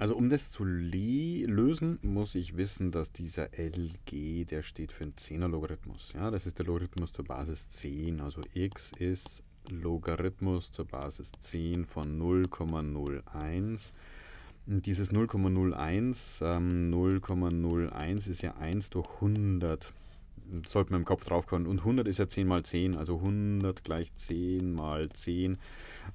Also um das zu lösen, muss ich wissen, dass dieser LG, der steht für einen 10er Logarithmus. Ja, das ist der Logarithmus zur Basis 10. Also x ist Logarithmus zur Basis 10 von 0,01. Dieses 0,01, ähm, 0,01 ist ja 1 durch 100 sollte man im Kopf draufkommen. Und 100 ist ja 10 mal 10, also 100 gleich 10 mal 10.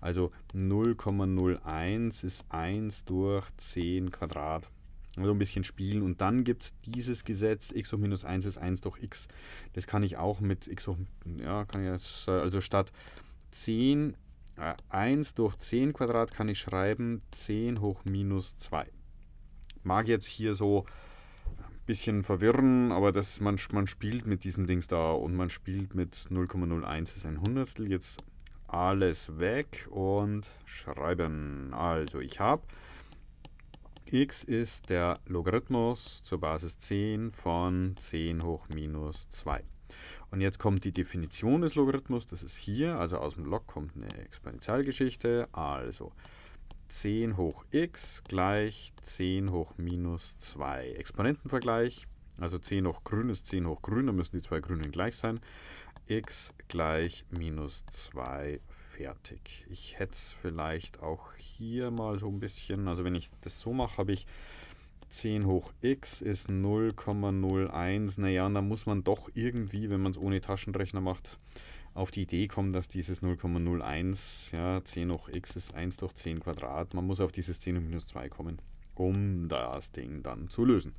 Also 0,01 ist 1 durch 10 Quadrat. Also ein bisschen spielen. Und dann gibt es dieses Gesetz, x hoch minus 1 ist 1 durch x. Das kann ich auch mit x hoch, ja, kann ich jetzt, äh, also statt 10, äh, 1 durch 10 Quadrat kann ich schreiben 10 hoch minus 2. Mag jetzt hier so bisschen verwirren, aber das, man, man spielt mit diesem Dings da und man spielt mit 0,01 ist ein Hundertstel. Jetzt alles weg und schreiben. Also ich habe x ist der Logarithmus zur Basis 10 von 10 hoch minus 2. Und jetzt kommt die Definition des Logarithmus, das ist hier, also aus dem Log kommt eine Exponentialgeschichte, also 10 hoch x gleich 10 hoch minus 2. Exponentenvergleich, also 10 hoch grün ist 10 hoch grün, da müssen die zwei Grünen gleich sein. x gleich minus 2 fertig. Ich hätte es vielleicht auch hier mal so ein bisschen, also wenn ich das so mache, habe ich 10 hoch x ist 0,01. Naja, und dann muss man doch irgendwie, wenn man es ohne Taschenrechner macht, auf die Idee kommen, dass dieses 0,01, ja, 10 hoch x ist 1 durch 10 Quadrat, man muss auf dieses 10 hoch minus 2 kommen, um das Ding dann zu lösen.